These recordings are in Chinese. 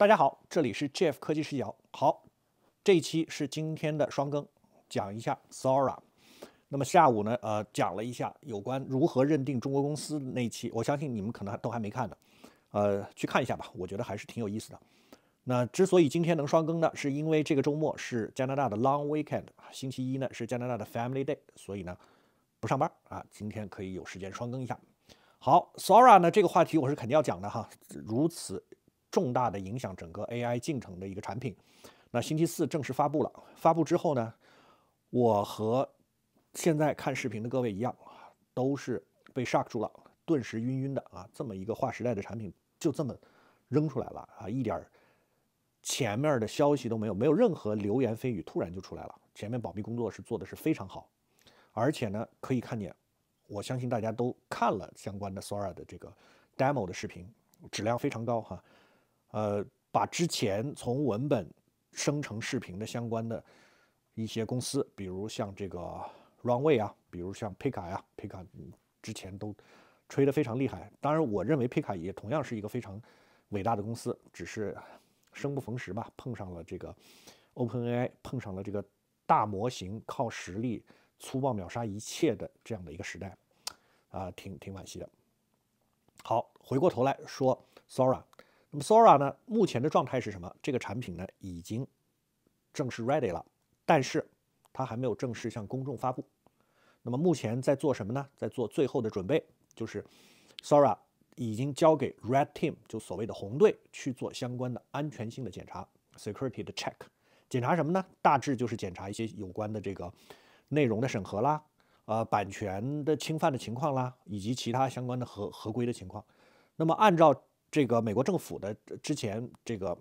大家好，这里是 Jeff 科技视角。好，这一期是今天的双更，讲一下 Sora。那么下午呢，呃，讲了一下有关如何认定中国公司那一期，我相信你们可能都还没看的，呃，去看一下吧，我觉得还是挺有意思的。那之所以今天能双更呢，是因为这个周末是加拿大的 Long Weekend，星期一呢是加拿大的 Family Day，所以呢不上班啊，今天可以有时间双更一下。好，Sora 呢这个话题我是肯定要讲的哈，如此。重大的影响整个 AI 进程的一个产品，那星期四正式发布了。发布之后呢，我和现在看视频的各位一样，都是被 shock 住了，顿时晕晕的啊！这么一个划时代的产品就这么扔出来了啊，一点前面的消息都没有，没有任何流言蜚语，突然就出来了。前面保密工作是做的是非常好，而且呢，可以看见，我相信大家都看了相关的 Sora 的这个 demo 的视频，质量非常高哈。呃，把之前从文本生成视频的相关的一些公司，比如像这个 Runway 啊，比如像 p i k a 卡呀 p k a 之前都吹得非常厉害。当然，我认为 p i k a 也同样是一个非常伟大的公司，只是生不逢时吧，碰上了这个 OpenAI，碰上了这个大模型靠实力粗暴秒杀一切的这样的一个时代，啊，挺挺惋惜的。好，回过头来说 Sora。那么 Sora 呢？目前的状态是什么？这个产品呢已经正式 ready 了，但是它还没有正式向公众发布。那么目前在做什么呢？在做最后的准备，就是 Sora 已经交给 Red Team，就所谓的红队去做相关的安全性的检查 （Security 的 Check）。检查什么呢？大致就是检查一些有关的这个内容的审核啦，呃，版权的侵犯的情况啦，以及其他相关的合合规的情况。那么按照这个美国政府的之前这个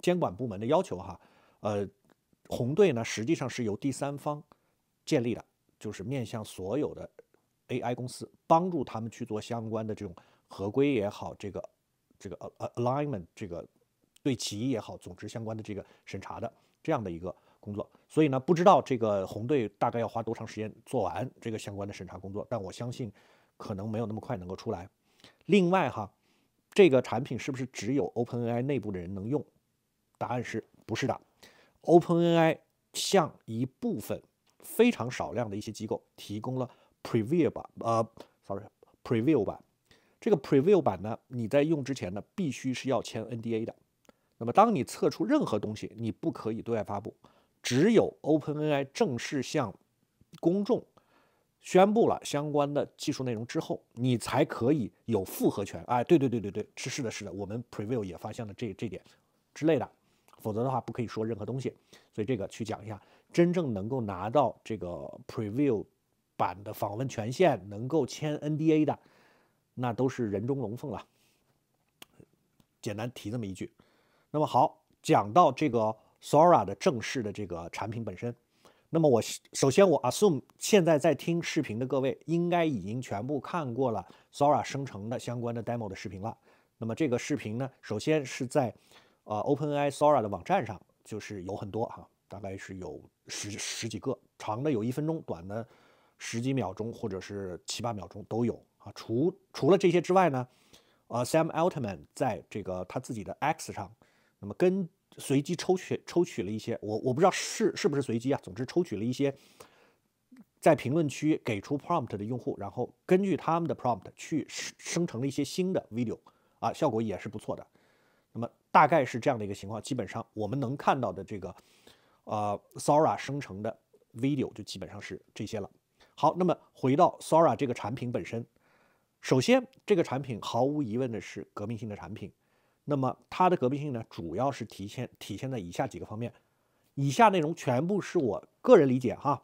监管部门的要求哈，呃，红队呢实际上是由第三方建立的，就是面向所有的 AI 公司，帮助他们去做相关的这种合规也好，这个这个 alignment 这个对齐也好，总之相关的这个审查的这样的一个工作。所以呢，不知道这个红队大概要花多长时间做完这个相关的审查工作，但我相信可能没有那么快能够出来。另外哈。这个产品是不是只有 OpenAI 内部的人能用？答案是不是的。OpenAI 向一部分非常少量的一些机构提供了 Preview 版，呃，sorry，Preview 版。这个 Preview 版呢，你在用之前呢，必须是要签 NDA 的。那么当你测出任何东西，你不可以对外发布。只有 OpenAI 正式向公众。宣布了相关的技术内容之后，你才可以有复合权。哎，对对对对对，是是的，是的，我们 preview 也发现了这这点之类的，否则的话不可以说任何东西。所以这个去讲一下，真正能够拿到这个 preview 版的访问权限，能够签 NDA 的，那都是人中龙凤了。简单提这么一句。那么好，讲到这个 Sora 的正式的这个产品本身。那么我首先我 assume 现在在听视频的各位应该已经全部看过了 Sora 生成的相关的 demo 的视频了。那么这个视频呢，首先是在，呃 OpenAI Sora 的网站上，就是有很多哈，大概是有十十几个，长的有一分钟，短的十几秒钟或者是七八秒钟都有啊。除除了这些之外呢，呃 Sam Altman 在这个他自己的 X 上，那么跟。随机抽取抽取了一些，我我不知道是是不是随机啊，总之抽取了一些在评论区给出 prompt 的用户，然后根据他们的 prompt 去生成了一些新的 video，啊，效果也是不错的。那么大概是这样的一个情况，基本上我们能看到的这个呃 Sora 生成的 video 就基本上是这些了。好，那么回到 Sora 这个产品本身，首先这个产品毫无疑问的是革命性的产品。那么它的革命性呢，主要是体现体现在以下几个方面，以下内容全部是我个人理解哈，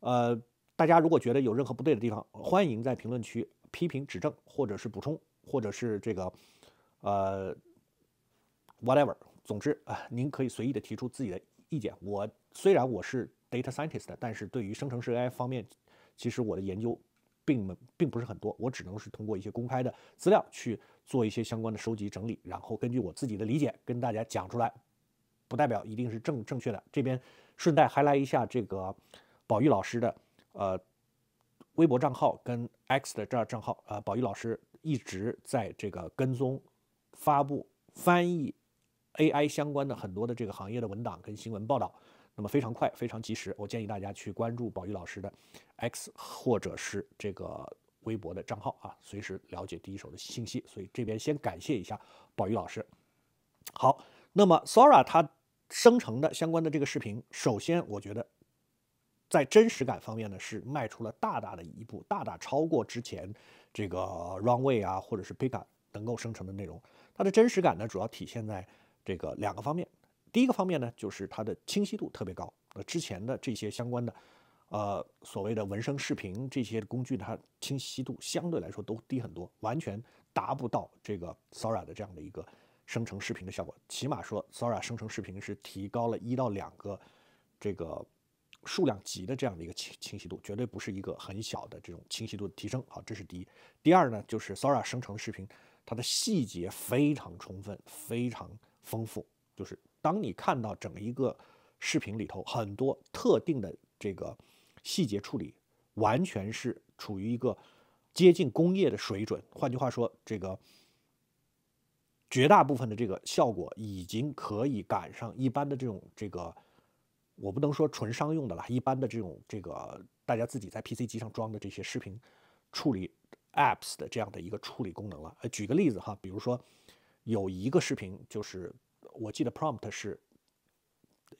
呃，大家如果觉得有任何不对的地方，欢迎在评论区批评指正，或者是补充，或者是这个，呃，whatever。总之啊，您可以随意的提出自己的意见。我虽然我是 data scientist，但是对于生成式 AI 方面，其实我的研究并没并不是很多，我只能是通过一些公开的资料去。做一些相关的收集整理，然后根据我自己的理解跟大家讲出来，不代表一定是正正确的。这边顺带还来一下这个宝玉老师的呃微博账号跟 X 的这账号，呃，宝玉老师一直在这个跟踪发布翻译 AI 相关的很多的这个行业的文档跟新闻报道，那么非常快非常及时。我建议大家去关注宝玉老师的 X 或者是这个。微博的账号啊，随时了解第一手的信息。所以这边先感谢一下宝玉老师。好，那么 Sora 它生成的相关的这个视频，首先我觉得在真实感方面呢是迈出了大大的一步，大大超过之前这个 Runway 啊或者是 p i g a 能够生成的内容。它的真实感呢主要体现在这个两个方面。第一个方面呢就是它的清晰度特别高。那之前的这些相关的。呃，所谓的文生视频这些工具，它清晰度相对来说都低很多，完全达不到这个 Sora 的这样的一个生成视频的效果。起码说，Sora 生成视频是提高了一到两个这个数量级的这样的一个清清晰度，绝对不是一个很小的这种清晰度的提升。好，这是第一。第二呢，就是 Sora 生成视频，它的细节非常充分、非常丰富。就是当你看到整一个视频里头很多特定的这个。细节处理完全是处于一个接近工业的水准，换句话说，这个绝大部分的这个效果已经可以赶上一般的这种这个，我不能说纯商用的了，一般的这种这个大家自己在 PC 机上装的这些视频处理 apps 的这样的一个处理功能了。举个例子哈，比如说有一个视频，就是我记得 prompt 是。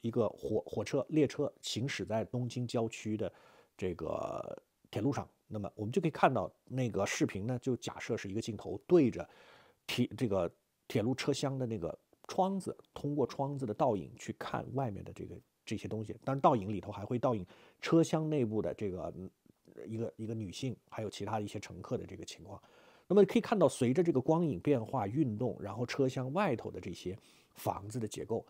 一个火火车列车行驶在东京郊区的这个铁路上，那么我们就可以看到那个视频呢，就假设是一个镜头对着铁这个铁路车厢的那个窗子，通过窗子的倒影去看外面的这个这些东西，但是倒影里头还会倒影车厢内部的这个一个一个女性，还有其他的一些乘客的这个情况。那么可以看到随着这个光影变化运动，然后车厢外头的这些房子的结构。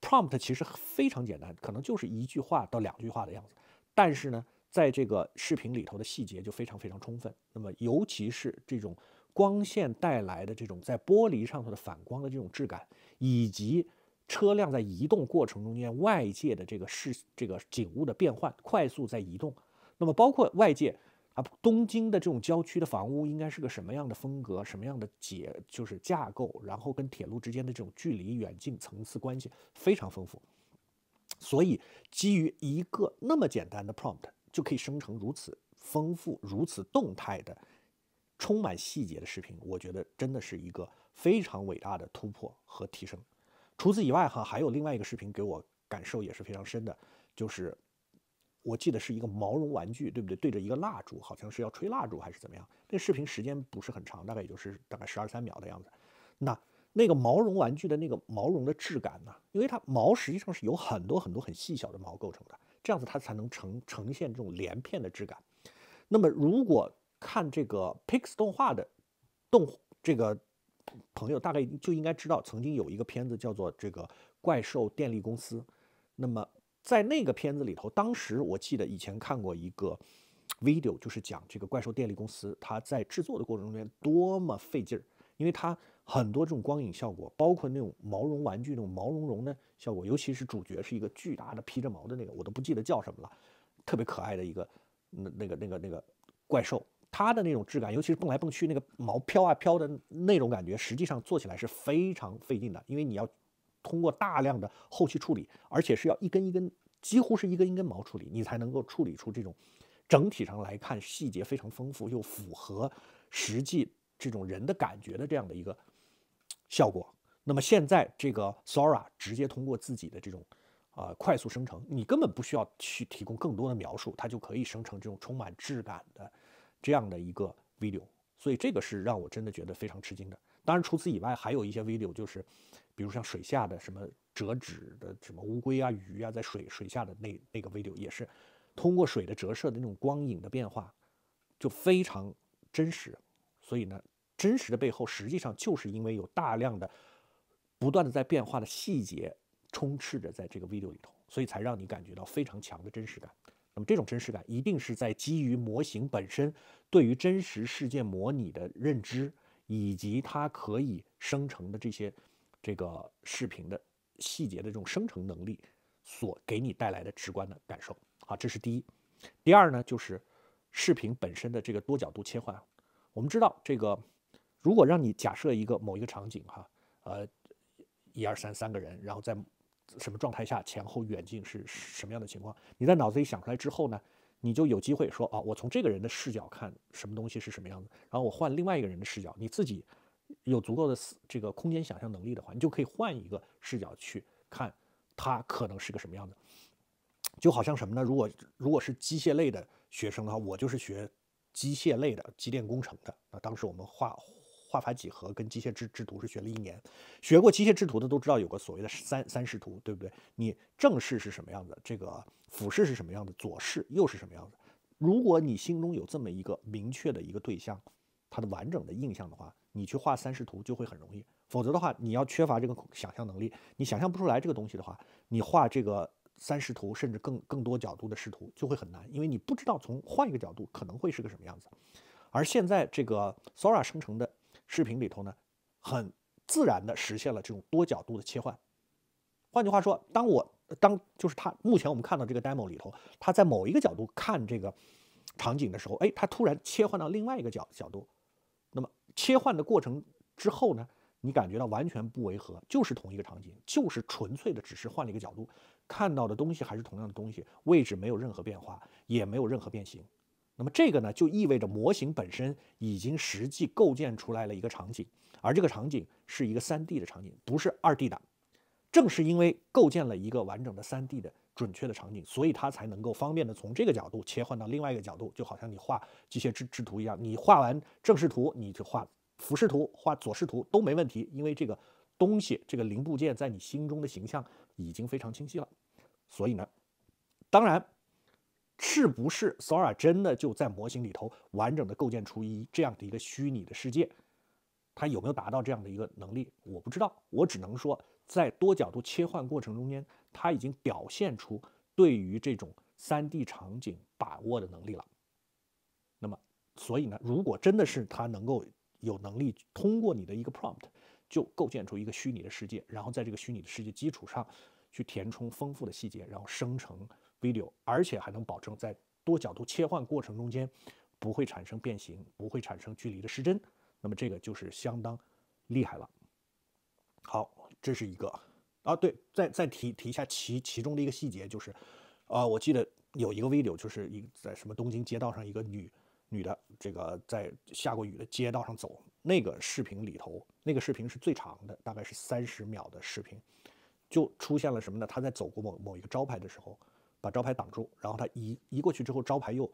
prompt 其实非常简单，可能就是一句话到两句话的样子，但是呢，在这个视频里头的细节就非常非常充分。那么，尤其是这种光线带来的这种在玻璃上头的反光的这种质感，以及车辆在移动过程中间外界的这个视这个景物的变换，快速在移动，那么包括外界。啊，东京的这种郊区的房屋应该是个什么样的风格，什么样的结就是架构，然后跟铁路之间的这种距离远近层次关系非常丰富，所以基于一个那么简单的 prompt 就可以生成如此丰富、如此动态的、充满细节的视频，我觉得真的是一个非常伟大的突破和提升。除此以外，哈，还有另外一个视频给我感受也是非常深的，就是。我记得是一个毛绒玩具，对不对？对着一个蜡烛，好像是要吹蜡烛还是怎么样？那视频时间不是很长，大概也就是大概十二三秒的样子。那那个毛绒玩具的那个毛绒的质感呢？因为它毛实际上是由很多很多很细小的毛构成的，这样子它才能呈呈现这种连片的质感。那么如果看这个 Pix 动画的动这个朋友，大概就应该知道曾经有一个片子叫做《这个怪兽电力公司》，那么。在那个片子里头，当时我记得以前看过一个 video，就是讲这个怪兽电力公司，它在制作的过程中间多么费劲儿，因为它很多这种光影效果，包括那种毛绒玩具那种毛茸茸的效果，尤其是主角是一个巨大的披着毛的那个，我都不记得叫什么了，特别可爱的一个那那个那个那个怪兽，它的那种质感，尤其是蹦来蹦去那个毛飘啊飘的那种感觉，实际上做起来是非常费劲的，因为你要通过大量的后期处理，而且是要一根一根。几乎是一根一根毛处理，你才能够处理出这种整体上来看细节非常丰富又符合实际这种人的感觉的这样的一个效果。那么现在这个 Sora 直接通过自己的这种啊快速生成，你根本不需要去提供更多的描述，它就可以生成这种充满质感的这样的一个 video。所以这个是让我真的觉得非常吃惊的。当然除此以外，还有一些 video，就是比如像水下的什么。折纸的什么乌龟啊、鱼啊，在水水下的那那个 video 也是通过水的折射的那种光影的变化，就非常真实。所以呢，真实的背后实际上就是因为有大量的不断的在变化的细节充斥着在这个 video 里头，所以才让你感觉到非常强的真实感。那么这种真实感一定是在基于模型本身对于真实世界模拟的认知，以及它可以生成的这些这个视频的。细节的这种生成能力所给你带来的直观的感受啊，这是第一。第二呢，就是视频本身的这个多角度切换。我们知道，这个如果让你假设一个某一个场景哈，呃，一二三三个人，然后在什么状态下前后远近是什么样的情况，你在脑子里想出来之后呢，你就有机会说啊，我从这个人的视角看什么东西是什么样的，然后我换另外一个人的视角，你自己。有足够的这个空间想象能力的话，你就可以换一个视角去看它可能是个什么样的。就好像什么呢？如果如果是机械类的学生的话，我就是学机械类的机电工程的。那当时我们画画法几何跟机械制制图是学了一年，学过机械制图的都知道有个所谓的三三视图，对不对？你正视是什么样的，这个俯视是什么样的，左视又是什么样的？如果你心中有这么一个明确的一个对象。它的完整的印象的话，你去画三视图就会很容易。否则的话，你要缺乏这个想象能力，你想象不出来这个东西的话，你画这个三视图，甚至更更多角度的视图就会很难，因为你不知道从换一个角度可能会是个什么样子。而现在这个 Sora 生成的视频里头呢，很自然的实现了这种多角度的切换。换句话说，当我当就是它目前我们看到这个 demo 里头，它在某一个角度看这个场景的时候，哎，它突然切换到另外一个角角度。切换的过程之后呢，你感觉到完全不违和，就是同一个场景，就是纯粹的，只是换了一个角度，看到的东西还是同样的东西，位置没有任何变化，也没有任何变形。那么这个呢，就意味着模型本身已经实际构建出来了一个场景，而这个场景是一个三 D 的场景，不是二 D 的。正是因为构建了一个完整的三 D 的。准确的场景，所以它才能够方便的从这个角度切换到另外一个角度，就好像你画机械制制图一样，你画完正视图，你就画俯视图、画左视图都没问题，因为这个东西、这个零部件在你心中的形象已经非常清晰了。所以呢，当然，是不是 Sora 真的就在模型里头完整的构建出一这样的一个虚拟的世界，它有没有达到这样的一个能力，我不知道，我只能说在多角度切换过程中间。他已经表现出对于这种三 D 场景把握的能力了。那么，所以呢，如果真的是他能够有能力通过你的一个 prompt 就构建出一个虚拟的世界，然后在这个虚拟的世界基础上去填充丰富的细节，然后生成 video，而且还能保证在多角度切换过程中间不会产生变形，不会产生距离的失真，那么这个就是相当厉害了。好，这是一个。啊，对，再再提提一下其其中的一个细节，就是，啊，我记得有一个 video，就是一在什么东京街道上，一个女女的，这个在下过雨的街道上走，那个视频里头，那个视频是最长的，大概是三十秒的视频，就出现了什么呢？她在走过某某一个招牌的时候，把招牌挡住，然后她移移过去之后，招牌又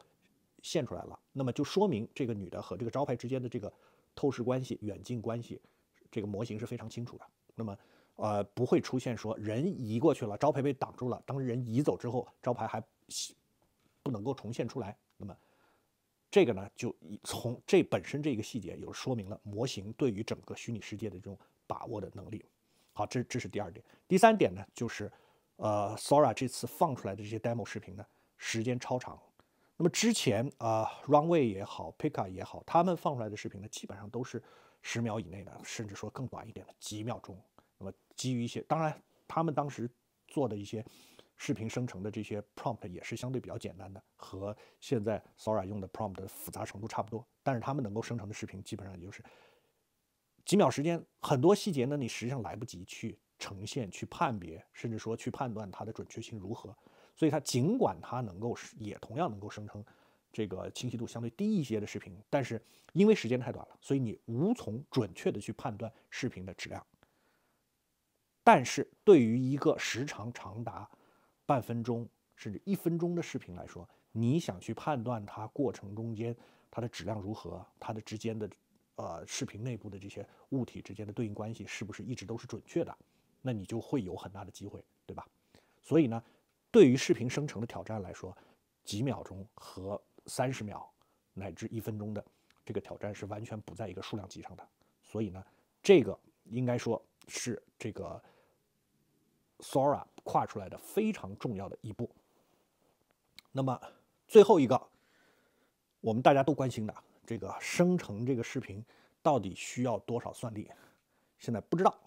现出来了。那么就说明这个女的和这个招牌之间的这个透视关系、远近关系，这个模型是非常清楚的。那么。呃，不会出现说人移过去了，招牌被挡住了。当人移走之后，招牌还不能够重现出来。那么，这个呢，就从这本身这个细节，也说明了模型对于整个虚拟世界的这种把握的能力。好，这这是第二点。第三点呢，就是呃，Sora 这次放出来的这些 demo 视频呢，时间超长。那么之前啊，Runway 也好 p i c a d 也好，他们放出来的视频呢，基本上都是十秒以内的，甚至说更短一点的几秒钟。那么基于一些，当然他们当时做的一些视频生成的这些 prompt 也是相对比较简单的，和现在 Sora 用的 prompt 的复杂程度差不多。但是他们能够生成的视频基本上也就是几秒时间，很多细节呢你实际上来不及去呈现、去判别，甚至说去判断它的准确性如何。所以它尽管它能够，也同样能够生成这个清晰度相对低一些的视频，但是因为时间太短了，所以你无从准确的去判断视频的质量。但是对于一个时长长达半分钟甚至一分钟的视频来说，你想去判断它过程中间它的质量如何，它的之间的呃视频内部的这些物体之间的对应关系是不是一直都是准确的，那你就会有很大的机会，对吧？所以呢，对于视频生成的挑战来说，几秒钟和三十秒乃至一分钟的这个挑战是完全不在一个数量级上的。所以呢，这个应该说是这个。Sora 跨出来的非常重要的一步。那么最后一个，我们大家都关心的这个生成这个视频到底需要多少算力？现在不知道。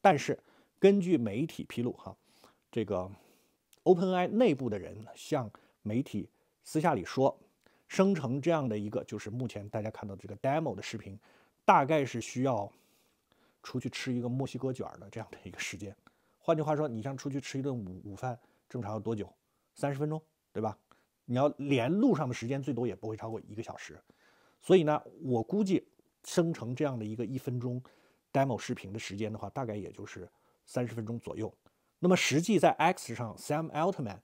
但是根据媒体披露，哈，这个 OpenAI 内部的人向媒体私下里说，生成这样的一个就是目前大家看到这个 demo 的视频，大概是需要出去吃一个墨西哥卷儿的这样的一个时间。换句话说，你像出去吃一顿午午饭，正常要多久？三十分钟，对吧？你要连路上的时间，最多也不会超过一个小时。所以呢，我估计生成这样的一个一分钟 demo 视频的时间的话，大概也就是三十分钟左右。那么实际在 X 上，Sam Altman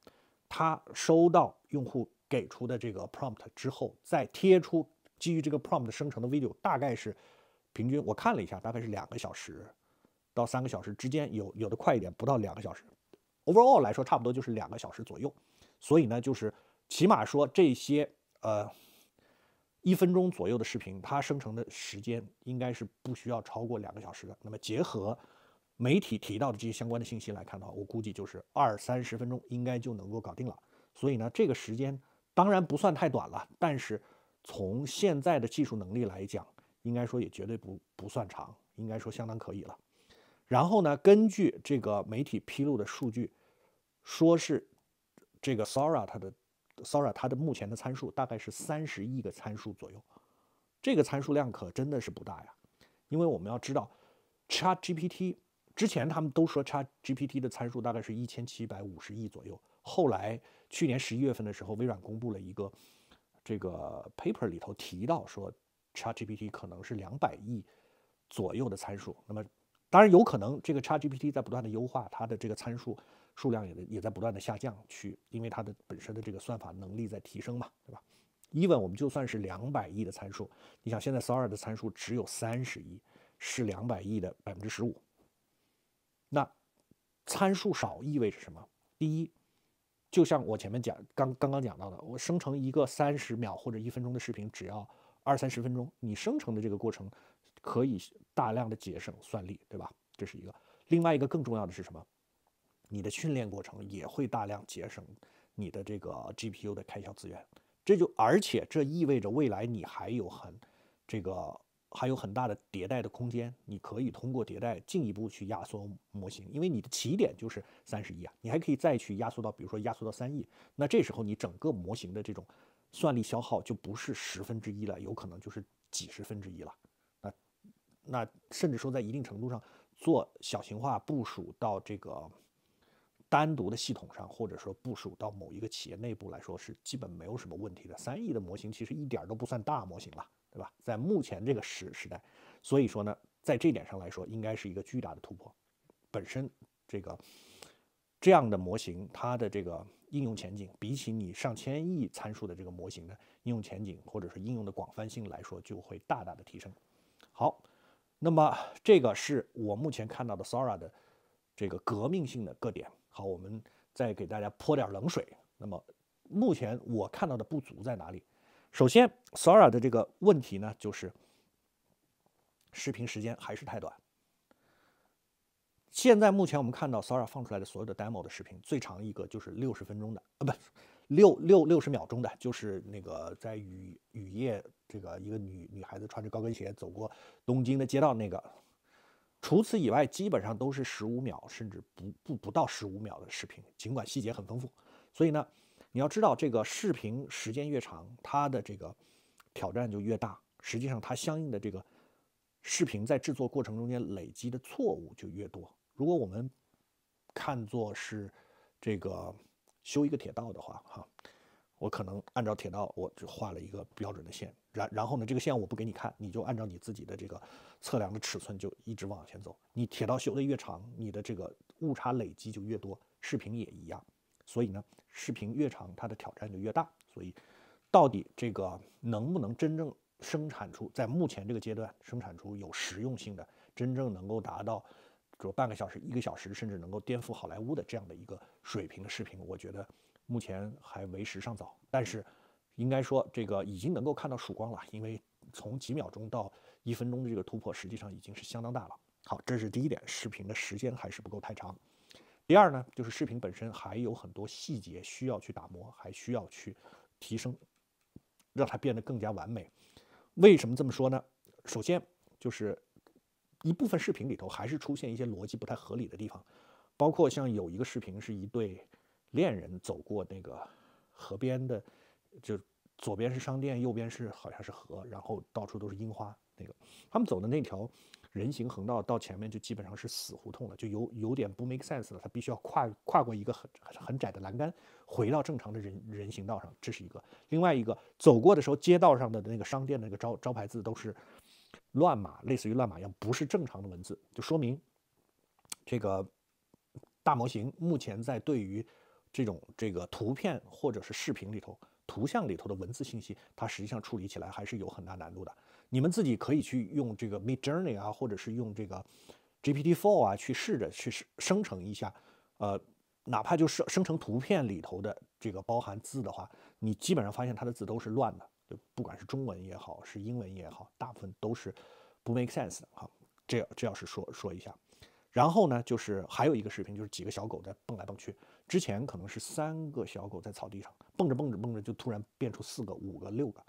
他收到用户给出的这个 prompt 之后，再贴出基于这个 prompt 的生成的 video，大概是平均我看了一下，大概是两个小时。到三个小时之间有有的快一点不到两个小时，overall 来说差不多就是两个小时左右，所以呢就是起码说这些呃一分钟左右的视频它生成的时间应该是不需要超过两个小时的。那么结合媒体提到的这些相关的信息来看的话，我估计就是二三十分钟应该就能够搞定了。所以呢这个时间当然不算太短了，但是从现在的技术能力来讲，应该说也绝对不不算长，应该说相当可以了。然后呢？根据这个媒体披露的数据，说是这个 Sora 它的 Sora 它的目前的参数大概是三十亿个参数左右，这个参数量可真的是不大呀。因为我们要知道，Chat GPT 之前他们都说 Chat GPT 的参数大概是一千七百五十亿左右，后来去年十一月份的时候，微软公布了一个这个 paper 里头提到说，Chat GPT 可能是两百亿左右的参数。那么当然有可能，这个 ChatGPT 在不断的优化它的这个参数数量，也也在不断的下降去，因为它的本身的这个算法能力在提升嘛，对吧？Even 我们就算是两百亿的参数，你想现在 Sora 的参数只有三十亿，是两百亿的百分之十五。那参数少意味着什么？第一，就像我前面讲刚刚刚讲到的，我生成一个三十秒或者一分钟的视频，只要二三十分钟，你生成的这个过程。可以大量的节省算力，对吧？这是一个。另外一个更重要的是什么？你的训练过程也会大量节省你的这个 GPU 的开销资源。这就而且这意味着未来你还有很这个还有很大的迭代的空间。你可以通过迭代进一步去压缩模型，因为你的起点就是三十亿啊，你还可以再去压缩到，比如说压缩到三亿。那这时候你整个模型的这种算力消耗就不是十分之一了，有可能就是几十分之一了。那甚至说在一定程度上做小型化部署到这个单独的系统上，或者说部署到某一个企业内部来说，是基本没有什么问题的。三亿的模型其实一点都不算大模型了，对吧？在目前这个时时代，所以说呢，在这点上来说，应该是一个巨大的突破。本身这个这样的模型，它的这个应用前景，比起你上千亿参数的这个模型的应用前景，或者是应用的广泛性来说，就会大大的提升。好。那么，这个是我目前看到的 Sora 的这个革命性的个点。好，我们再给大家泼点冷水。那么，目前我看到的不足在哪里？首先，Sora 的这个问题呢，就是视频时间还是太短。现在目前我们看到 Sora 放出来的所有的 demo 的视频，最长一个就是六十分钟的啊，不。六六六十秒钟的，就是那个在雨雨夜，这个一个女女孩子穿着高跟鞋走过东京的街道。那个，除此以外，基本上都是十五秒，甚至不不不到十五秒的视频。尽管细节很丰富，所以呢，你要知道，这个视频时间越长，它的这个挑战就越大。实际上，它相应的这个视频在制作过程中间累积的错误就越多。如果我们看作是这个。修一个铁道的话，哈，我可能按照铁道，我就画了一个标准的线。然然后呢，这个线我不给你看，你就按照你自己的这个测量的尺寸就一直往前走。你铁道修的越长，你的这个误差累积就越多。视频也一样，所以呢，视频越长，它的挑战就越大。所以，到底这个能不能真正生产出，在目前这个阶段生产出有实用性的，真正能够达到？比如半个小时、一个小时，甚至能够颠覆好莱坞的这样的一个水平的视频，我觉得目前还为时尚早。但是，应该说这个已经能够看到曙光了，因为从几秒钟到一分钟的这个突破，实际上已经是相当大了。好，这是第一点，视频的时间还是不够太长。第二呢，就是视频本身还有很多细节需要去打磨，还需要去提升，让它变得更加完美。为什么这么说呢？首先就是。一部分视频里头还是出现一些逻辑不太合理的地方，包括像有一个视频是一对恋人走过那个河边的，就左边是商店，右边是好像是河，然后到处都是樱花。那个他们走的那条人行横道到前面就基本上是死胡同了，就有有点不 make sense 了。他必须要跨跨过一个很很窄的栏杆，回到正常的人人行道上。这是一个。另外一个走过的时候，街道上的那个商店那个招招牌字都是。乱码类似于乱码一样，不是正常的文字，就说明这个大模型目前在对于这种这个图片或者是视频里头、图像里头的文字信息，它实际上处理起来还是有很大难度的。你们自己可以去用这个 Mid Journey 啊，或者是用这个 GPT-4 啊，去试着去生成一下，呃，哪怕就是生成图片里头的这个包含字的话，你基本上发现它的字都是乱的。就不管是中文也好，是英文也好，大部分都是不 make sense 的哈。这这要是说说一下，然后呢，就是还有一个视频，就是几个小狗在蹦来蹦去。之前可能是三个小狗在草地上蹦着蹦着蹦着，就突然变出四个、五个、六个，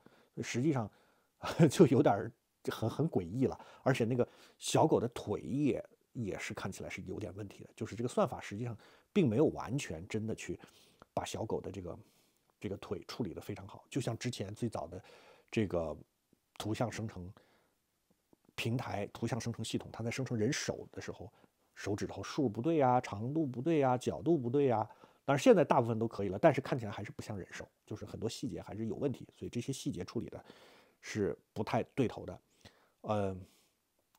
实际上 就有点很很诡异了。而且那个小狗的腿也也是看起来是有点问题的，就是这个算法实际上并没有完全真的去把小狗的这个。这个腿处理的非常好，就像之前最早的这个图像生成平台、图像生成系统，它在生成人手的时候，手指头数不对啊，长度不对啊，角度不对啊。但是现在大部分都可以了，但是看起来还是不像人手，就是很多细节还是有问题，所以这些细节处理的是不太对头的。呃，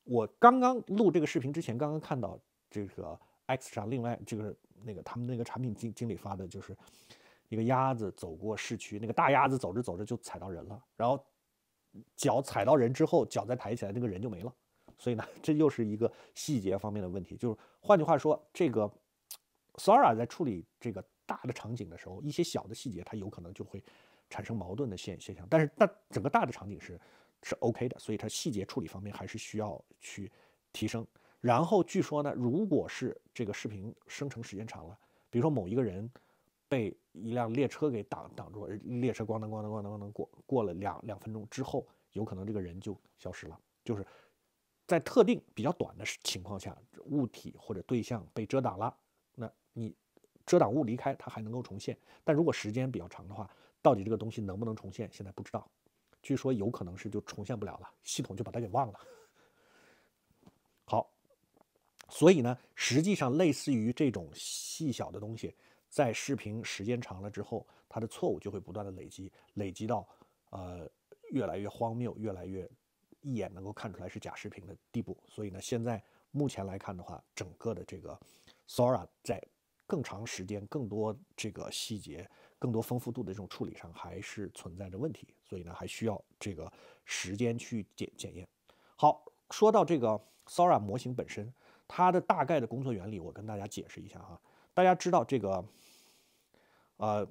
我刚刚录这个视频之前，刚刚看到这个 X 上另外这个那个他们那个产品经理发的就是。一个鸭子走过市区，那个大鸭子走着走着就踩到人了，然后脚踩到人之后，脚再抬起来，那个人就没了。所以呢，这又是一个细节方面的问题。就是换句话说，这个 Sora 在处理这个大的场景的时候，一些小的细节它有可能就会产生矛盾的现现象。但是，那整个大的场景是是 OK 的，所以它细节处理方面还是需要去提升。然后据说呢，如果是这个视频生成时间长了，比如说某一个人。被一辆列车给挡挡住，列车咣当咣当咣当咣当过。过了两两分钟之后，有可能这个人就消失了。就是在特定比较短的情况下，物体或者对象被遮挡了，那你遮挡物离开，它还能够重现。但如果时间比较长的话，到底这个东西能不能重现，现在不知道。据说有可能是就重现不了了，系统就把它给忘了。好，所以呢，实际上类似于这种细小的东西。在视频时间长了之后，它的错误就会不断的累积，累积到呃越来越荒谬，越来越一眼能够看出来是假视频的地步。所以呢，现在目前来看的话，整个的这个 Sora 在更长时间、更多这个细节、更多丰富度的这种处理上，还是存在着问题。所以呢，还需要这个时间去检检验。好，说到这个 Sora 模型本身，它的大概的工作原理，我跟大家解释一下啊。大家知道这个，呃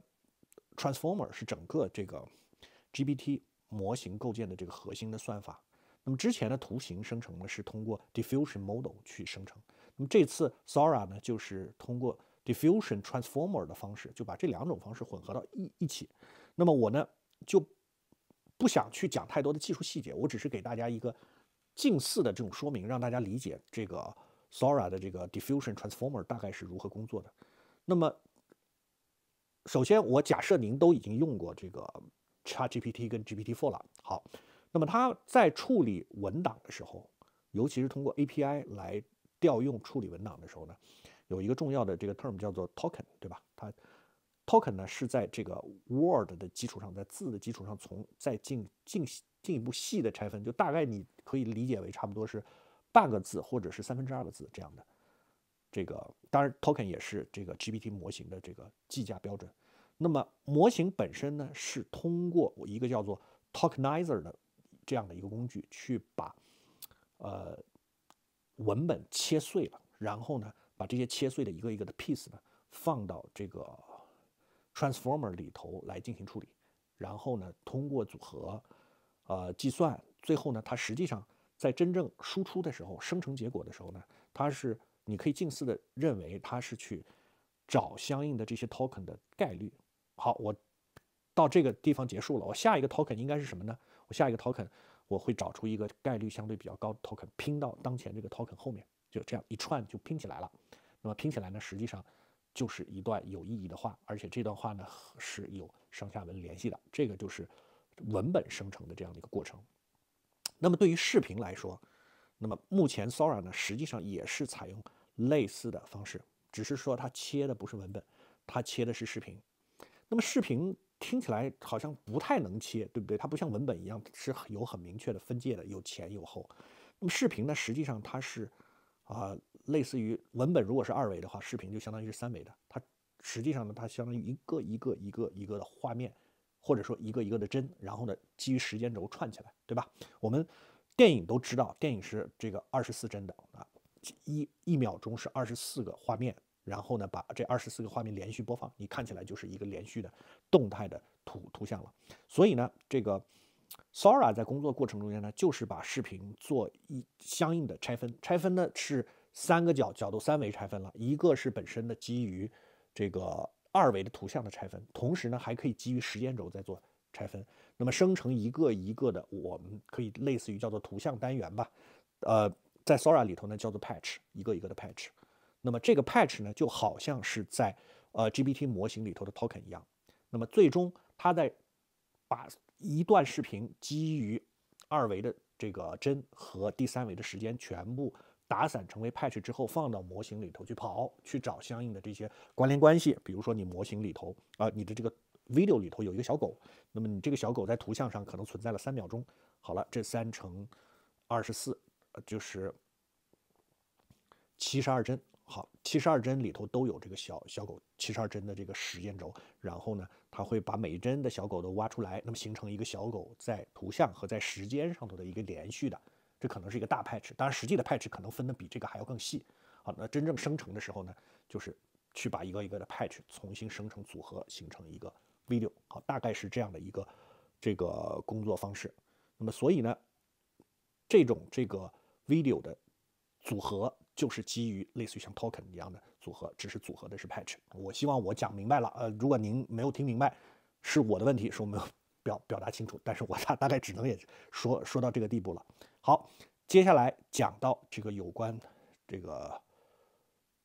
，transformer 是整个这个 GPT 模型构建的这个核心的算法。那么之前的图形生成呢，是通过 diffusion model 去生成。那么这次 Sora 呢，就是通过 diffusion transformer 的方式，就把这两种方式混合到一一起。那么我呢，就不想去讲太多的技术细节，我只是给大家一个近似的这种说明，让大家理解这个。Sora 的这个 Diffusion Transformer 大概是如何工作的？那么，首先我假设您都已经用过这个 ChatGPT 跟 GPT4 了。好，那么它在处理文档的时候，尤其是通过 API 来调用处理文档的时候呢，有一个重要的这个 term 叫做 token，对吧？它 token 呢是在这个 word 的基础上，在字的基础上，从再进进进一步细的拆分，就大概你可以理解为差不多是。半个字或者是三分之二个字这样的，这个当然 token 也是这个 GPT 模型的这个计价标准。那么模型本身呢，是通过一个叫做 tokenizer 的这样的一个工具去把呃文本切碎了，然后呢把这些切碎的一个一个的 piece 呢放到这个 transformer 里头来进行处理，然后呢通过组合呃计算，最后呢它实际上。在真正输出的时候，生成结果的时候呢，它是你可以近似的认为它是去找相应的这些 token 的概率。好，我到这个地方结束了，我下一个 token 应该是什么呢？我下一个 token 我会找出一个概率相对比较高的 token，拼到当前这个 token 后面，就这样一串就拼起来了。那么拼起来呢，实际上就是一段有意义的话，而且这段话呢是有上下文联系的。这个就是文本生成的这样的一个过程。那么对于视频来说，那么目前 Sora 呢，实际上也是采用类似的方式，只是说它切的不是文本，它切的是视频。那么视频听起来好像不太能切，对不对？它不像文本一样是有很明确的分界的，有前有后。那么视频呢，实际上它是啊，类似于文本，如果是二维的话，视频就相当于是三维的。它实际上呢，它相当于一个一个一个一个的画面。或者说一个一个的帧，然后呢，基于时间轴串起来，对吧？我们电影都知道，电影是这个二十四帧的啊，一一秒钟是二十四个画面，然后呢，把这二十四个画面连续播放，你看起来就是一个连续的动态的图图像了。所以呢，这个 Sora 在工作过程中间呢，就是把视频做一相应的拆分，拆分呢是三个角角度三维拆分了，一个是本身的基于这个。二维的图像的拆分，同时呢还可以基于时间轴在做拆分，那么生成一个一个的，我们可以类似于叫做图像单元吧，呃，在 Sora 里头呢叫做 patch，一个一个的 patch，那么这个 patch 呢就好像是在呃 GPT 模型里头的 token 一样，那么最终它在把一段视频基于二维的这个帧和第三维的时间全部。打散成为 patch 之后，放到模型里头去跑，去找相应的这些关联关系。比如说你模型里头啊，你的这个 video 里头有一个小狗，那么你这个小狗在图像上可能存在了三秒钟。好了，这三乘二十四就是七十二帧。好，七十二帧里头都有这个小小狗，七十二帧的这个时间轴。然后呢，它会把每一帧的小狗都挖出来，那么形成一个小狗在图像和在时间上头的一个连续的。这可能是一个大 patch，当然实际的 patch 可能分的比这个还要更细。好，那真正生成的时候呢，就是去把一个一个的 patch 重新生成组合，形成一个 video。好，大概是这样的一个这个工作方式。那么所以呢，这种这个 video 的组合就是基于类似于像 token 一样的组合，只是组合的是 patch。我希望我讲明白了，呃，如果您没有听明白，是我的问题，是我没有表表达清楚。但是我大大概只能也说说到这个地步了。好，接下来讲到这个有关这个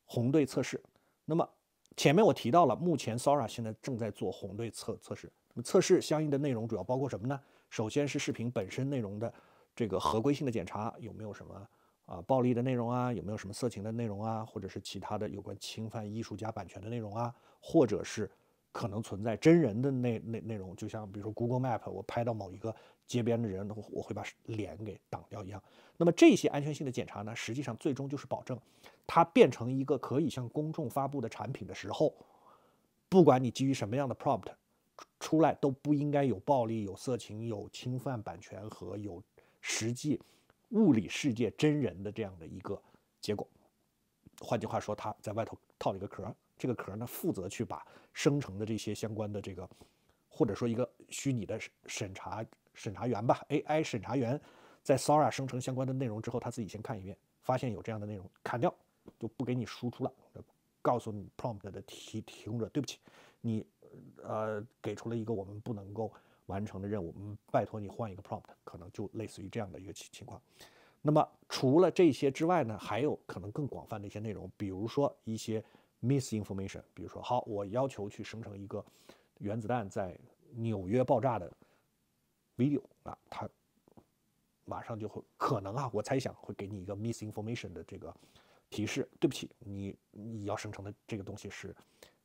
红队测试。那么前面我提到了，目前 Sora 现在正在做红队测测试。那么测试相应的内容主要包括什么呢？首先是视频本身内容的这个合规性的检查，有没有什么啊暴力的内容啊，有没有什么色情的内容啊，或者是其他的有关侵犯艺术家版权的内容啊，或者是。可能存在真人的那那内容，就像比如说 Google Map，我拍到某一个街边的人，我会把脸给挡掉一样。那么这些安全性的检查呢，实际上最终就是保证它变成一个可以向公众发布的产品的时候，不管你基于什么样的 prompt 出来，都不应该有暴力、有色情、有侵犯版权和有实际物理世界真人的这样的一个结果。换句话说，它在外头套了一个壳，这个壳呢负责去把。生成的这些相关的这个，或者说一个虚拟的审查审查员吧，AI 审查员在 Sora 生成相关的内容之后，他自己先看一遍，发现有这样的内容，砍掉，就不给你输出了，告诉你 prompt 的提提供者，对不起，你呃给出了一个我们不能够完成的任务，我们拜托你换一个 prompt，可能就类似于这样的一个情情况。那么除了这些之外呢，还有可能更广泛的一些内容，比如说一些。misinformation，比如说，好，我要求去生成一个原子弹在纽约爆炸的 video 啊，它马上就会可能啊，我猜想会给你一个 misinformation 的这个提示。对不起，你你要生成的这个东西是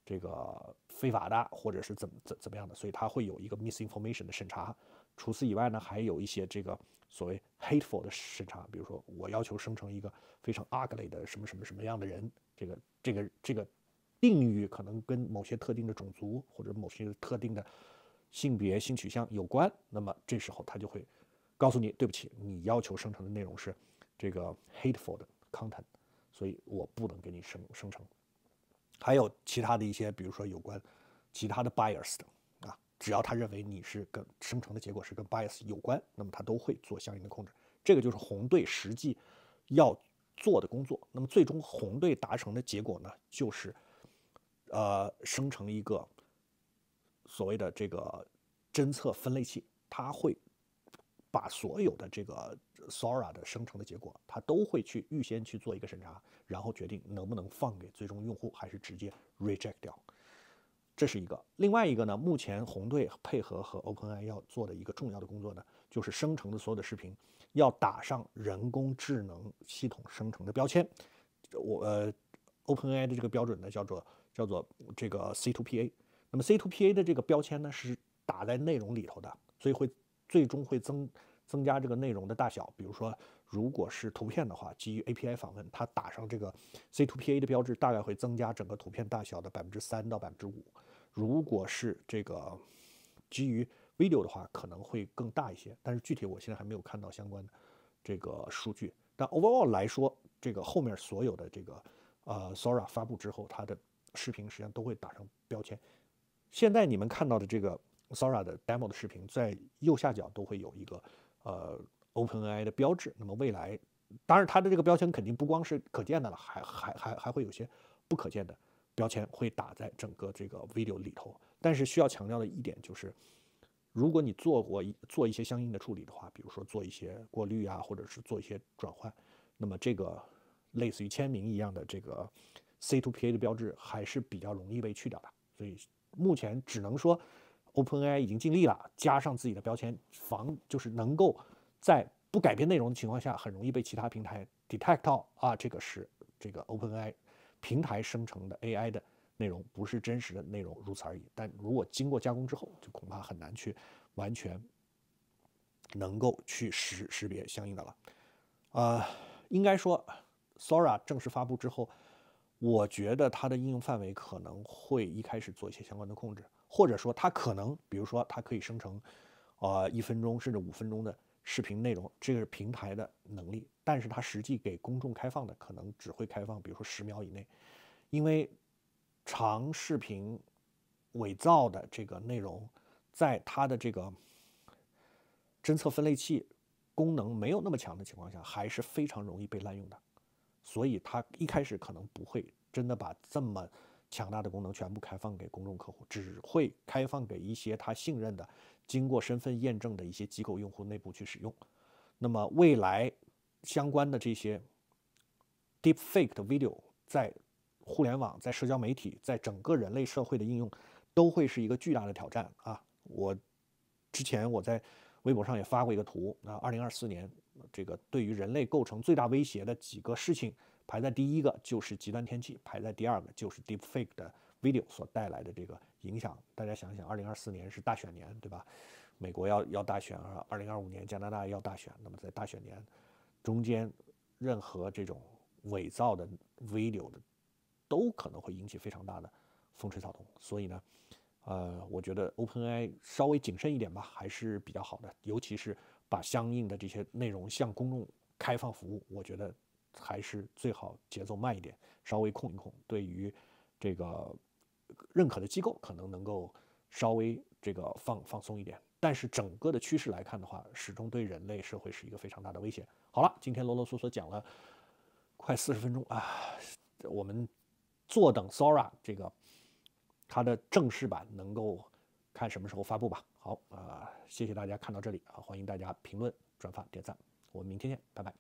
这个非法的，或者是怎么怎怎么样的，所以它会有一个 misinformation 的审查。除此以外呢，还有一些这个所谓 hateful 的审查，比如说我要求生成一个非常 ugly 的什么什么什么样的人。这个这个这个定语可能跟某些特定的种族或者某些特定的性别、性取向有关，那么这时候它就会告诉你，对不起，你要求生成的内容是这个 hateful 的 content，所以我不能给你生生成。还有其他的一些，比如说有关其他的 bias 的啊，只要他认为你是跟生成的结果是跟 bias 有关，那么他都会做相应的控制。这个就是红队实际要。做的工作，那么最终红队达成的结果呢，就是，呃，生成一个所谓的这个侦测分类器，它会把所有的这个 Sora 的生成的结果，它都会去预先去做一个审查，然后决定能不能放给最终用户，还是直接 reject 掉。这是一个。另外一个呢，目前红队配合和 OpenAI 要做的一个重要的工作呢，就是生成的所有的视频。要打上人工智能系统生成的标签，我呃，OpenAI 的这个标准呢叫做叫做这个 C2PA。那么 C2PA 的这个标签呢是打在内容里头的，所以会最终会增增加这个内容的大小。比如说，如果是图片的话，基于 API 访问，它打上这个 C2PA 的标志，大概会增加整个图片大小的百分之三到百分之五。如果是这个基于 video 的话可能会更大一些，但是具体我现在还没有看到相关的这个数据。但 overall 来说，这个后面所有的这个呃 Sora 发布之后，它的视频实际上都会打上标签。现在你们看到的这个 Sora 的 demo 的视频，在右下角都会有一个呃 OpenAI 的标志。那么未来，当然它的这个标签肯定不光是可见的了，还还还还会有些不可见的标签会打在整个这个 video 里头。但是需要强调的一点就是。如果你做过一做一些相应的处理的话，比如说做一些过滤啊，或者是做一些转换，那么这个类似于签名一样的这个 C to P A 的标志还是比较容易被去掉的。所以目前只能说 OpenAI 已经尽力了，加上自己的标签防，就是能够在不改变内容的情况下，很容易被其他平台 detect 到啊，这个是这个 OpenAI 平台生成的 AI 的。内容不是真实的内容，如此而已。但如果经过加工之后，就恐怕很难去完全能够去识识别相应的了。呃，应该说，Sora 正式发布之后，我觉得它的应用范围可能会一开始做一些相关的控制，或者说它可能，比如说它可以生成呃一分钟甚至五分钟的视频内容，这个是平台的能力，但是它实际给公众开放的可能只会开放，比如说十秒以内，因为。长视频伪造的这个内容，在它的这个侦测分类器功能没有那么强的情况下，还是非常容易被滥用的。所以它一开始可能不会真的把这么强大的功能全部开放给公众客户，只会开放给一些他信任的、经过身份验证的一些机构用户内部去使用。那么未来相关的这些 Deepfake 的 video 在。互联网在社交媒体，在整个人类社会的应用，都会是一个巨大的挑战啊！我之前我在微博上也发过一个图，那二零二四年这个对于人类构成最大威胁的几个事情，排在第一个就是极端天气，排在第二个就是 deep fake 的 video 所带来的这个影响。大家想想，二零二四年是大选年，对吧？美国要要大选啊，二零二五年加拿大要大选，那么在大选年中间，任何这种伪造的 video 的。都可能会引起非常大的风吹草动，所以呢，呃，我觉得 OpenAI 稍微谨慎一点吧，还是比较好的。尤其是把相应的这些内容向公众开放服务，我觉得还是最好节奏慢一点，稍微控一控。对于这个认可的机构，可能能够稍微这个放放松一点。但是整个的趋势来看的话，始终对人类社会是一个非常大的威胁。好了，今天啰啰嗦嗦讲了快四十分钟啊，我们。坐等 Sora 这个它的正式版能够看什么时候发布吧。好啊，谢谢大家看到这里啊，欢迎大家评论、转发、点赞。我们明天见，拜拜。